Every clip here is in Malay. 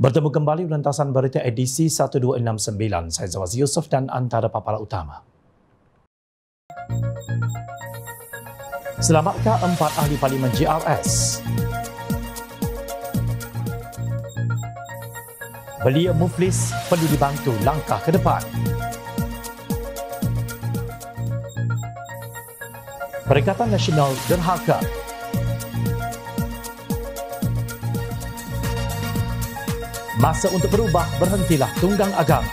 Bertemu kembali lintasan berita edisi 1269. Saya Zawaz Yusof dan antara papala utama. Selamatkah empat ahli parlimen GRS? Belia Muflis perlu dibantu langkah ke depan. Perikatan Nasional Derhaka Perikatan Masa untuk berubah, berhentilah tunggang agama.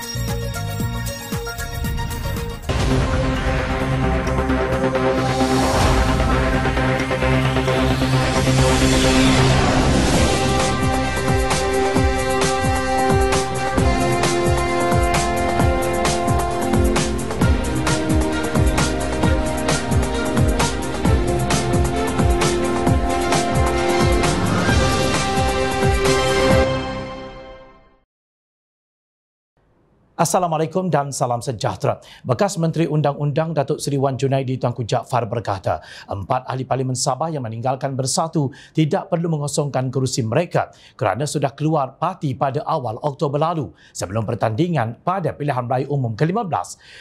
Assalamualaikum dan salam sejahtera. Bekas Menteri Undang-Undang Datuk Seri Wan Junaidi Tuanku Jaafar berkata, empat ahli parlimen Sabah yang meninggalkan bersatu tidak perlu mengosongkan kerusi mereka kerana sudah keluar parti pada awal Oktober lalu sebelum pertandingan pada pilihan raya umum ke-15.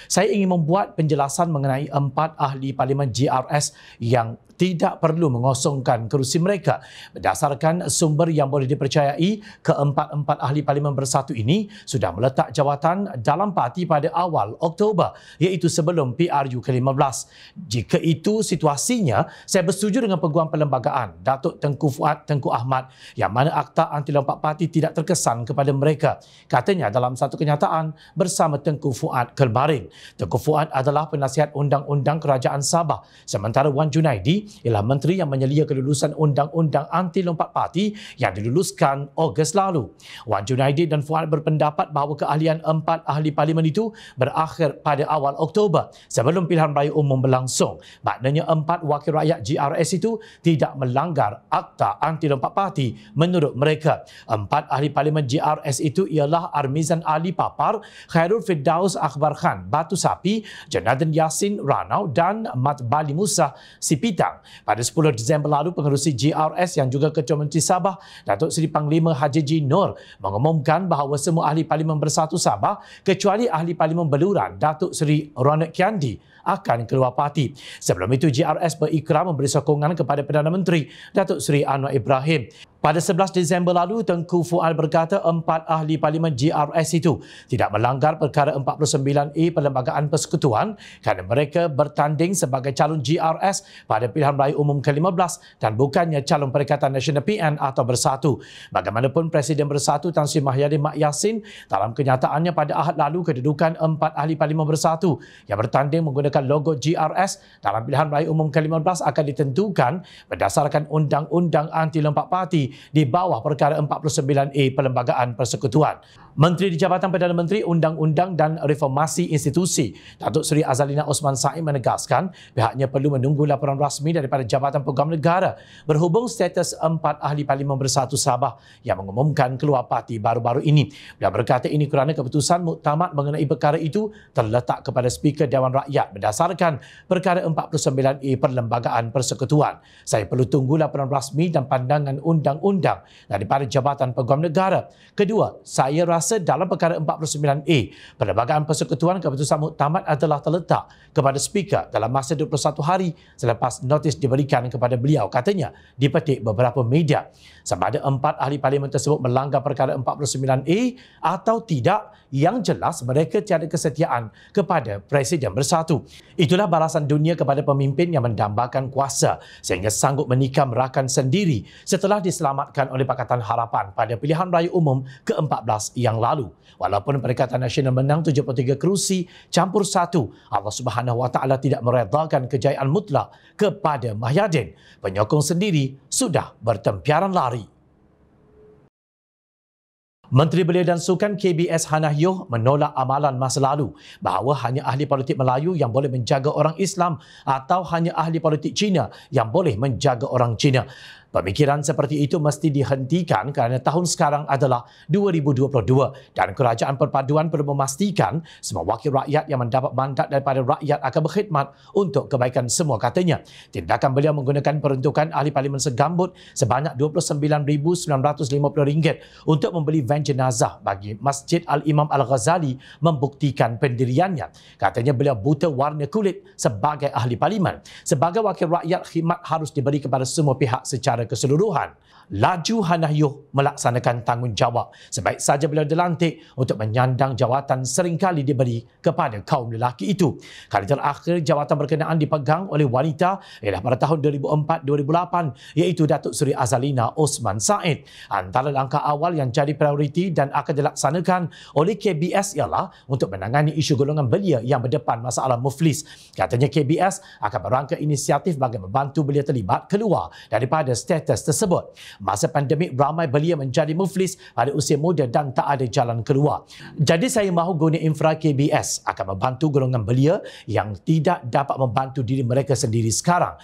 Saya ingin membuat penjelasan mengenai empat ahli parlimen GRS yang tidak perlu mengosongkan kerusi mereka. Berdasarkan sumber yang boleh dipercayai, keempat-empat ahli parlimen bersatu ini sudah meletak jawatan dalam parti pada awal Oktober, iaitu sebelum PRU ke-15. Jika itu situasinya, saya bersetuju dengan peguam perlembagaan, Datuk Tengku Fuad Tengku Ahmad, yang mana akta anti lompat parti tidak terkesan kepada mereka. Katanya dalam satu kenyataan bersama Tengku Fuad Kelbarin. Tengku Fuad adalah penasihat undang-undang kerajaan Sabah, sementara Wan Junaidi ialah menteri yang menyelia kelulusan undang-undang anti lompat parti yang diluluskan Ogos lalu. Wan Junaidi dan Fuad berpendapat bahawa keahlian empat ahli parlimen itu berakhir pada awal Oktober sebelum pilihan raya umum berlangsung. Maknanya empat wakil rakyat GRS itu tidak melanggar akta anti lompat parti menurut mereka. Empat ahli parlimen GRS itu ialah Armizan Ali Papar, Khairul Firdaus Akbar Khan, Batu Sapi, Jenadin Yasin Ranau dan Mat Bali Musa Sipitang datang. Pada 10 Disember lalu, pengerusi GRS yang juga Ketua Menteri Sabah, Datuk Seri Panglima Haji G. Nur, mengumumkan bahawa semua ahli Parlimen Bersatu Sabah, kecuali ahli Parlimen Beluran, Datuk Seri Ronald Kiandi, akan keluar parti. Sebelum itu, GRS berikrar memberi sokongan kepada Perdana Menteri, Datuk Seri Anwar Ibrahim. Pada 11 Disember lalu, Tengku Fuad berkata empat ahli parlimen GRS itu tidak melanggar perkara 49E Perlembagaan Persekutuan kerana mereka bertanding sebagai calon GRS pada pilihan raya umum ke-15 dan bukannya calon Perikatan Nasional PN atau Bersatu. Bagaimanapun Presiden Bersatu Tan Sri Mahyari Mak Yassin dalam kenyataannya pada ahad lalu kedudukan empat ahli parlimen Bersatu yang bertanding menggunakan logo GRS dalam pilihan raya umum ke-15 akan ditentukan berdasarkan undang-undang anti-lempak parti di bawah perkara 49A Perlembagaan Persekutuan. Menteri di Jabatan Perdana Menteri Undang-Undang dan Reformasi Institusi, Datuk Seri Azalina Osman Said menegaskan pihaknya perlu menunggu laporan rasmi daripada Jabatan Pegawai Negara berhubung status empat ahli parlimen bersatu Sabah yang mengumumkan keluar parti baru-baru ini. Beliau berkata ini kerana keputusan muktamad mengenai perkara itu terletak kepada Speaker Dewan Rakyat berdasarkan perkara 49A Perlembagaan Persekutuan. Saya perlu tunggu laporan rasmi dan pandangan undang undang-undang daripada Jabatan Peguam Negara. Kedua, saya rasa dalam perkara 49A, perlembagaan persekutuan keputusan muktamad adalah terletak kepada speaker dalam masa 21 hari selepas notis diberikan kepada beliau. Katanya, dipetik beberapa media. Sama ada empat ahli parlimen tersebut melanggar perkara 49A atau tidak, yang jelas mereka tiada kesetiaan kepada Presiden Bersatu. Itulah balasan dunia kepada pemimpin yang mendambakan kuasa sehingga sanggup menikam rakan sendiri setelah diselamatkan diselamatkan oleh Pakatan Harapan pada pilihan raya umum ke-14 yang lalu. Walaupun Perikatan Nasional menang 73 kerusi campur satu, Allah Subhanahu Wa tidak meredakan kejayaan mutlak kepada Mahyadin. Penyokong sendiri sudah bertempiaran lari. Menteri Belia dan Sukan KBS Hanah Yoh menolak amalan masa lalu bahawa hanya ahli politik Melayu yang boleh menjaga orang Islam atau hanya ahli politik Cina yang boleh menjaga orang Cina. Pemikiran seperti itu mesti dihentikan kerana tahun sekarang adalah 2022 dan kerajaan perpaduan perlu memastikan semua wakil rakyat yang mendapat mandat daripada rakyat akan berkhidmat untuk kebaikan semua katanya. Tindakan beliau menggunakan peruntukan ahli parlimen segambut sebanyak RM29,950 untuk membeli van jenazah bagi Masjid Al-Imam Al-Ghazali membuktikan pendiriannya. Katanya beliau buta warna kulit sebagai ahli parlimen. Sebagai wakil rakyat, khidmat harus diberi kepada semua pihak secara secara keseluruhan. Laju Hanahyuh melaksanakan tanggungjawab sebaik saja beliau dilantik untuk menyandang jawatan seringkali diberi kepada kaum lelaki itu. Kali terakhir jawatan berkenaan dipegang oleh wanita ialah pada tahun 2004-2008 iaitu Datuk Seri Azalina Osman Said. Antara langkah awal yang jadi prioriti dan akan dilaksanakan oleh KBS ialah untuk menangani isu golongan belia yang berdepan masalah muflis. Katanya KBS akan berangka inisiatif bagi membantu belia terlibat keluar daripada status tersebut. Masa pandemik, ramai belia menjadi muflis pada usia muda dan tak ada jalan keluar. Jadi saya mahu guna infra KBS akan membantu golongan belia yang tidak dapat membantu diri mereka sendiri sekarang.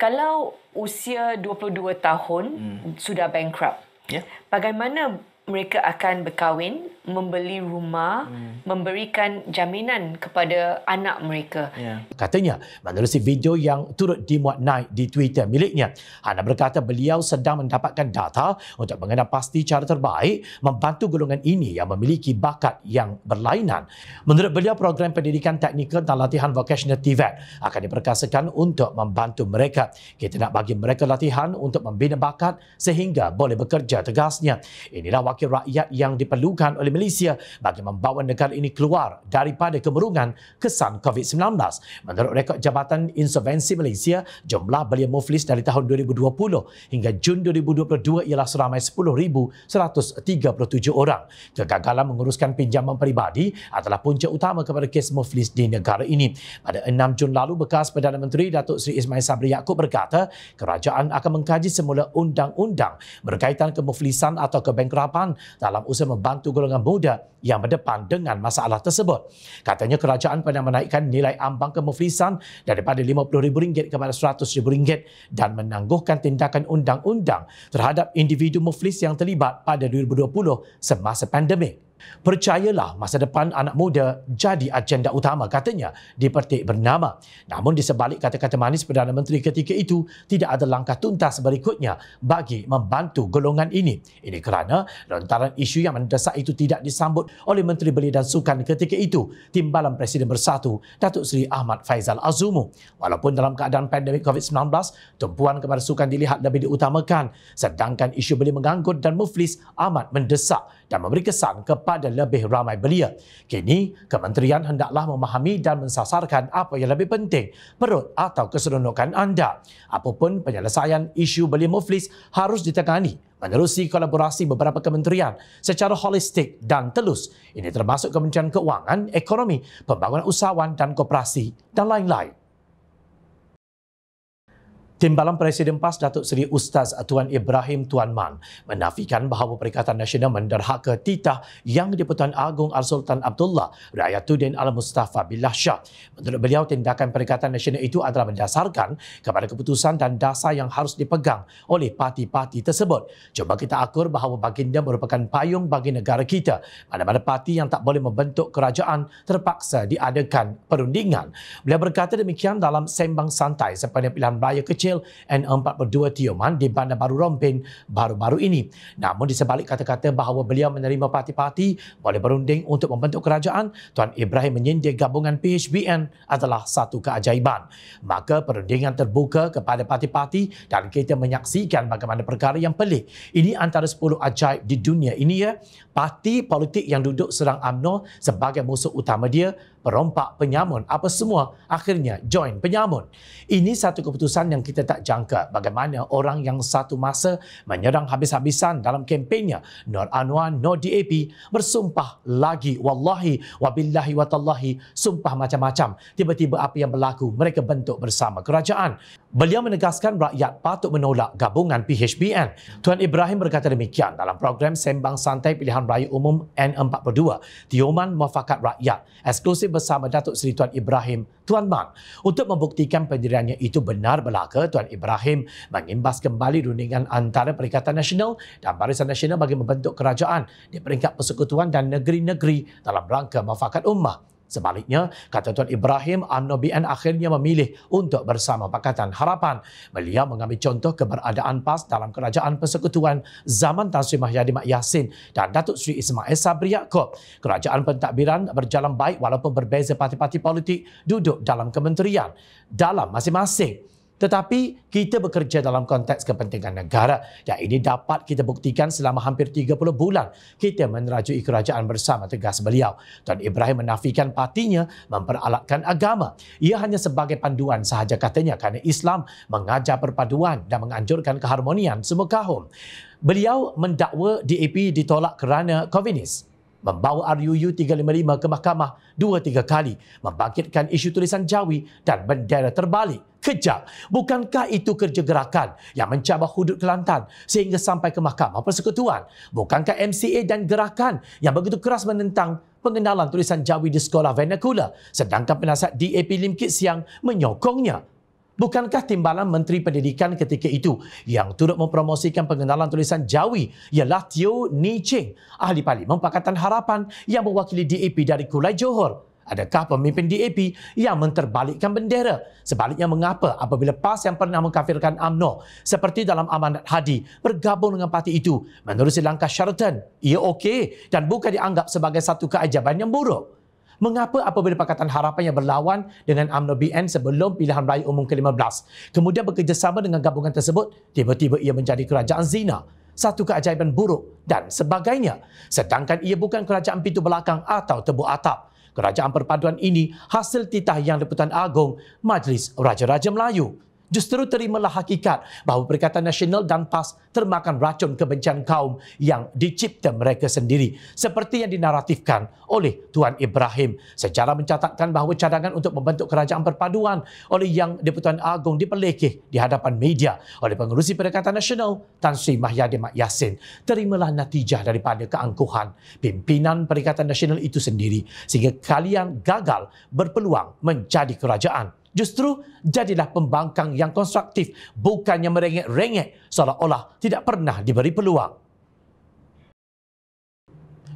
Kalau usia 22 tahun hmm. sudah bankrupt, yeah. bagaimana mereka akan berkahwin, membeli rumah, hmm. memberikan jaminan kepada anak mereka. Yeah. Katanya, menerusi video yang turut dimuat naik di Twitter miliknya, Hana berkata beliau sedang mendapatkan data untuk mengenal pasti cara terbaik membantu golongan ini yang memiliki bakat yang berlainan. Menurut beliau, program pendidikan teknikal dan latihan vocational TVET akan diperkasakan untuk membantu mereka. Kita nak bagi mereka latihan untuk membina bakat sehingga boleh bekerja tegasnya. Inilah waktu wakil rakyat yang diperlukan oleh Malaysia bagi membawa negara ini keluar daripada kemurungan kesan COVID-19. Menurut rekod Jabatan Insolvensi Malaysia, jumlah belia muflis dari tahun 2020 hingga Jun 2022 ialah seramai 10,137 orang. Kegagalan menguruskan pinjaman peribadi adalah punca utama kepada kes muflis di negara ini. Pada 6 Jun lalu, bekas Perdana Menteri Datuk Seri Ismail Sabri Yaakob berkata, kerajaan akan mengkaji semula undang-undang berkaitan kemuflisan atau kebengkrapan Kerajaan dalam usaha membantu golongan muda yang berdepan dengan masalah tersebut. Katanya kerajaan pernah menaikkan nilai ambang kemuflisan daripada RM50,000 kepada RM100,000 dan menangguhkan tindakan undang-undang terhadap individu muflis yang terlibat pada 2020 semasa pandemik. Percayalah, masa depan anak muda jadi agenda utama katanya di petik bernama. Namun di sebalik kata-kata manis Perdana Menteri ketika itu, tidak ada langkah tuntas berikutnya bagi membantu golongan ini. Ini kerana lontaran isu yang mendesak itu tidak disambut oleh Menteri Belia dan Sukan ketika itu, Timbalan Presiden Bersatu, Datuk Seri Ahmad Faizal Azumu. Walaupun dalam keadaan pandemik COVID-19, tumpuan kepada sukan dilihat lebih diutamakan. Sedangkan isu beli menganggut dan muflis amat mendesak dan memberi kesan kepada tepat dan lebih ramai belia. Kini, kementerian hendaklah memahami dan mensasarkan apa yang lebih penting, perut atau keseronokan anda. Apapun penyelesaian isu beli muflis harus ditangani menerusi kolaborasi beberapa kementerian secara holistik dan telus. Ini termasuk Kementerian Keuangan, Ekonomi, Pembangunan Usahawan dan Koperasi dan lain-lain. Timbalan Presiden PAS Datuk Seri Ustaz Tuan Ibrahim Tuan Man menafikan bahawa Perikatan Nasional menderhaka titah yang di-Pertuan Agong Al-Sultan Abdullah Rayatuddin Al-Mustafa Billah Shah. Menurut beliau, tindakan Perikatan Nasional itu adalah mendasarkan kepada keputusan dan dasar yang harus dipegang oleh parti-parti tersebut. Cuba kita akur bahawa baginda merupakan payung bagi negara kita. Mana-mana parti yang tak boleh membentuk kerajaan terpaksa diadakan perundingan. Beliau berkata demikian dalam sembang santai sepanjang pilihan raya kecil Kecil N42 Tioman di Bandar Baru Rompin baru-baru ini. Namun di sebalik kata-kata bahawa beliau menerima parti-parti boleh berunding untuk membentuk kerajaan, Tuan Ibrahim menyindir gabungan PHBN adalah satu keajaiban. Maka perundingan terbuka kepada parti-parti dan kita menyaksikan bagaimana perkara yang pelik. Ini antara 10 ajaib di dunia ini ya. Parti politik yang duduk serang UMNO sebagai musuh utama dia rompak penyamun, apa semua akhirnya join penyamun. Ini satu keputusan yang kita tak jangka bagaimana orang yang satu masa menyerang habis-habisan dalam kempennya Nur Anwar, Nur DAP bersumpah lagi wallahi wabillahi watallahi sumpah macam-macam. Tiba-tiba apa yang berlaku mereka bentuk bersama kerajaan. Beliau menegaskan rakyat patut menolak gabungan PHBN. Tuan Ibrahim berkata demikian dalam program Sembang Santai Pilihan Raya Umum N42 Tioman Mufakat Rakyat. Eksklusif bersama Datuk Seri Tuan Ibrahim Tuan Mang. Untuk membuktikan pendiriannya itu benar belaka, Tuan Ibrahim mengimbas kembali rundingan antara Perikatan Nasional dan Barisan Nasional bagi membentuk kerajaan di peringkat persekutuan dan negeri-negeri dalam rangka mafakat ummah. Sebaliknya, kata Tuan Ibrahim, UMNO BN akhirnya memilih untuk bersama Pakatan Harapan. Beliau mengambil contoh keberadaan PAS dalam Kerajaan Persekutuan zaman Tan Sri Mahyadi Mak Yassin dan Datuk Sri Ismail Sabri Yaakob. Kerajaan pentadbiran berjalan baik walaupun berbeza parti-parti politik duduk dalam kementerian dalam masing-masing. Tetapi kita bekerja dalam konteks kepentingan negara yang ini dapat kita buktikan selama hampir 30 bulan kita menerajui kerajaan bersama tegas beliau. Tuan Ibrahim menafikan patinya memperalatkan agama. Ia hanya sebagai panduan sahaja katanya kerana Islam mengajar perpaduan dan menganjurkan keharmonian semua kaum. Beliau mendakwa DAP ditolak kerana kovinis membawa RUU 355 ke mahkamah dua tiga kali, membangkitkan isu tulisan jawi dan bendera terbalik kejap. Bukankah itu kerja gerakan yang mencabar hudud Kelantan sehingga sampai ke Mahkamah Persekutuan? Bukankah MCA dan gerakan yang begitu keras menentang pengenalan tulisan Jawi di sekolah Venakula sedangkan penasihat DAP Lim Kit Siang menyokongnya? Bukankah timbalan Menteri Pendidikan ketika itu yang turut mempromosikan pengenalan tulisan Jawi ialah Tio Ni Ching, ahli parlimen Pakatan Harapan yang mewakili DAP dari Kulai Johor? Adakah pemimpin DAP yang menterbalikkan bendera? Sebaliknya mengapa apabila PAS yang pernah mengkafirkan AMNO seperti dalam amanat hadi bergabung dengan parti itu menerusi langkah syaratan? Ia okey dan bukan dianggap sebagai satu keajaiban yang buruk. Mengapa apabila Pakatan Harapan yang berlawan dengan UMNO BN sebelum pilihan raya umum ke-15 kemudian bekerjasama dengan gabungan tersebut tiba-tiba ia menjadi kerajaan zina? satu keajaiban buruk dan sebagainya. Sedangkan ia bukan kerajaan pintu belakang atau tebu atap. Kerajaan Perpaduan ini hasil titah yang diputan Agong Majlis Raja-Raja Melayu Justeru terimalah hakikat bahawa Perikatan Nasional dan PAS termakan racun kebencian kaum yang dicipta mereka sendiri. Seperti yang dinaratifkan oleh Tuan Ibrahim. secara mencatatkan bahawa cadangan untuk membentuk kerajaan perpaduan oleh Yang Deputuan Agong diperlekeh di hadapan media oleh pengurusi Perikatan Nasional Tan Sri Mahyadi Mak Yassin. Terimalah natijah daripada keangkuhan pimpinan Perikatan Nasional itu sendiri sehingga kalian gagal berpeluang menjadi kerajaan. Justru jadilah pembangkang yang konstruktif, bukannya merengek-rengek seolah-olah tidak pernah diberi peluang.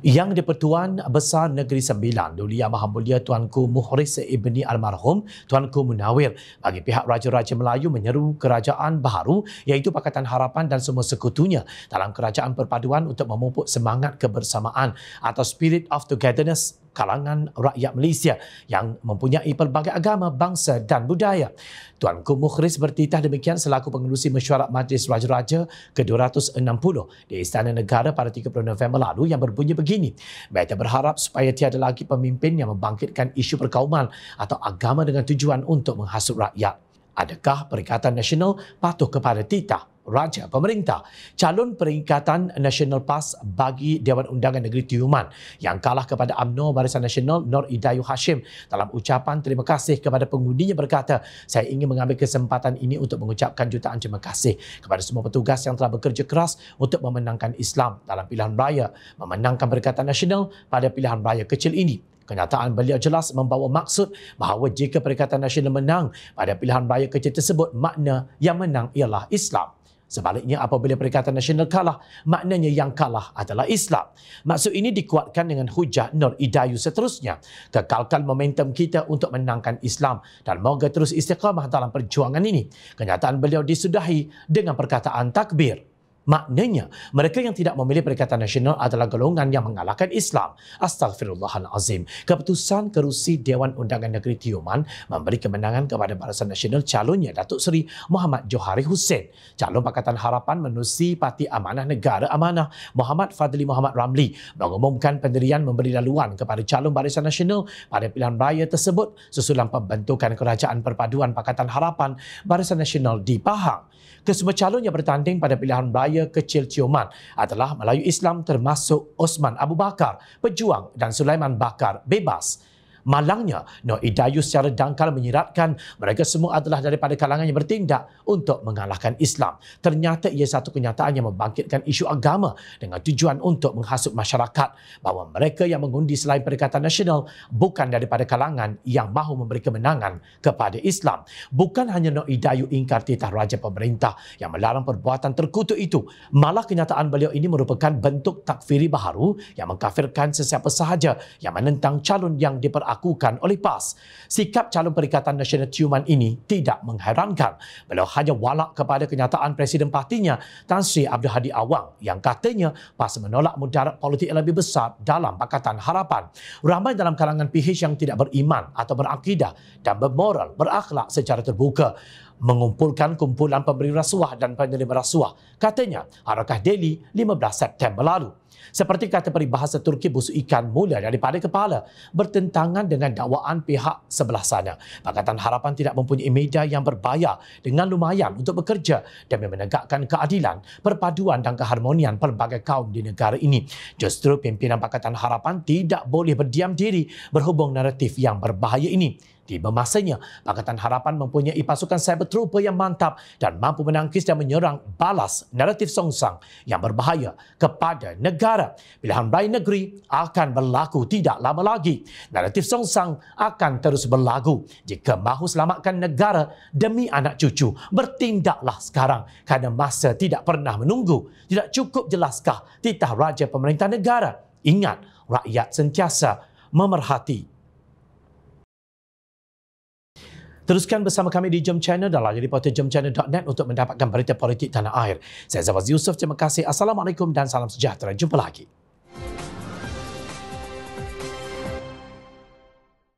Yang di-Pertuan Besar Negeri Sembilan, Duli Yang Maha Mulia Tuanku Muhriz Ibni Almarhum, Tuanku Munawir, bagi pihak Raja-Raja Melayu menyeru kerajaan baru iaitu Pakatan Harapan dan semua sekutunya dalam kerajaan perpaduan untuk memupuk semangat kebersamaan atau spirit of togetherness kalangan rakyat Malaysia yang mempunyai pelbagai agama, bangsa dan budaya. Tuanku Mukhris bertitah demikian selaku pengurusi mesyuarat Majlis Raja-Raja ke-260 di Istana Negara pada 30 November lalu yang berbunyi begini. Mereka berharap supaya tiada lagi pemimpin yang membangkitkan isu perkauman atau agama dengan tujuan untuk menghasut rakyat. Adakah Perikatan Nasional patuh kepada titah? Raja Pemerintah calon peringkatan Nasional PAS bagi Dewan Undangan Negeri Tiuman yang kalah kepada UMNO Barisan Nasional Nur Idayu Hashim dalam ucapan terima kasih kepada pengundinya berkata saya ingin mengambil kesempatan ini untuk mengucapkan jutaan terima kasih kepada semua petugas yang telah bekerja keras untuk memenangkan Islam dalam pilihan raya memenangkan peringkatan nasional pada pilihan raya kecil ini Kenyataan beliau jelas membawa maksud bahawa jika Perikatan Nasional menang pada pilihan raya kecil tersebut, makna yang menang ialah Islam. Sebaliknya apabila Perikatan Nasional kalah, maknanya yang kalah adalah Islam. Maksud ini dikuatkan dengan hujah Nur Idayu seterusnya. Kekalkan momentum kita untuk menangkan Islam dan moga terus istiqamah dalam perjuangan ini. Kenyataan beliau disudahi dengan perkataan takbir. Maknanya, mereka yang tidak memilih Perikatan Nasional adalah golongan yang mengalahkan Islam. Astagfirullahalazim. Keputusan kerusi Dewan Undangan Negeri Tioman memberi kemenangan kepada Barisan Nasional calonnya Datuk Seri Muhammad Johari Hussein. Calon Pakatan Harapan menusi Parti Amanah Negara Amanah Muhammad Fadli Muhammad Ramli mengumumkan pendirian memberi laluan kepada calon Barisan Nasional pada pilihan raya tersebut susulan pembentukan Kerajaan Perpaduan Pakatan Harapan Barisan Nasional di Pahang. Kesemua calon yang bertanding pada pilihan raya budaya kecil ciuman adalah Melayu Islam termasuk Osman Abu Bakar, pejuang dan Sulaiman Bakar bebas. Malangnya, Noi Dayus secara dangkal menyiratkan mereka semua adalah daripada kalangan yang bertindak untuk mengalahkan Islam. Ternyata ia satu kenyataan yang membangkitkan isu agama dengan tujuan untuk menghasut masyarakat bahawa mereka yang mengundi selain Perikatan Nasional bukan daripada kalangan yang mahu memberi kemenangan kepada Islam. Bukan hanya Noi Dayu ingkar titah Raja Pemerintah yang melarang perbuatan terkutuk itu. Malah kenyataan beliau ini merupakan bentuk takfiri baharu yang mengkafirkan sesiapa sahaja yang menentang calon yang diperlukan diperakukan oleh PAS. Sikap calon Perikatan Nasional Tiuman ini tidak mengherankan. Beliau hanya walak kepada kenyataan Presiden Partinya Tan Sri Abdul Hadi Awang yang katanya PAS menolak mudarat politik yang lebih besar dalam Pakatan Harapan. Ramai dalam kalangan PH yang tidak beriman atau berakidah dan bermoral berakhlak secara terbuka mengumpulkan kumpulan pemberi rasuah dan penerima rasuah. Katanya, Arakah Delhi 15 September lalu. Seperti kata peribahasa Turki busuk ikan mula daripada kepala, bertentangan dengan dakwaan pihak sebelah sana. Pakatan Harapan tidak mempunyai media yang berbayar dengan lumayan untuk bekerja demi menegakkan keadilan, perpaduan dan keharmonian pelbagai kaum di negara ini. Justru pimpinan Pakatan Harapan tidak boleh berdiam diri berhubung naratif yang berbahaya ini. Tiba masanya, Pakatan Harapan mempunyai pasukan cyber trooper yang mantap dan mampu menangkis dan menyerang balas naratif songsang yang berbahaya kepada negara. Pilihan raya negeri akan berlaku tidak lama lagi. Naratif songsang akan terus berlagu. Jika mahu selamatkan negara demi anak cucu, bertindaklah sekarang kerana masa tidak pernah menunggu. Tidak cukup jelaskah titah raja pemerintah negara? Ingat, rakyat sentiasa memerhati. Teruskan bersama kami di Jom Channel dan layari portal jomchannel.net untuk mendapatkan berita politik tanah air. Saya Zawaz Yusof, terima kasih. Assalamualaikum dan salam sejahtera. Jumpa lagi.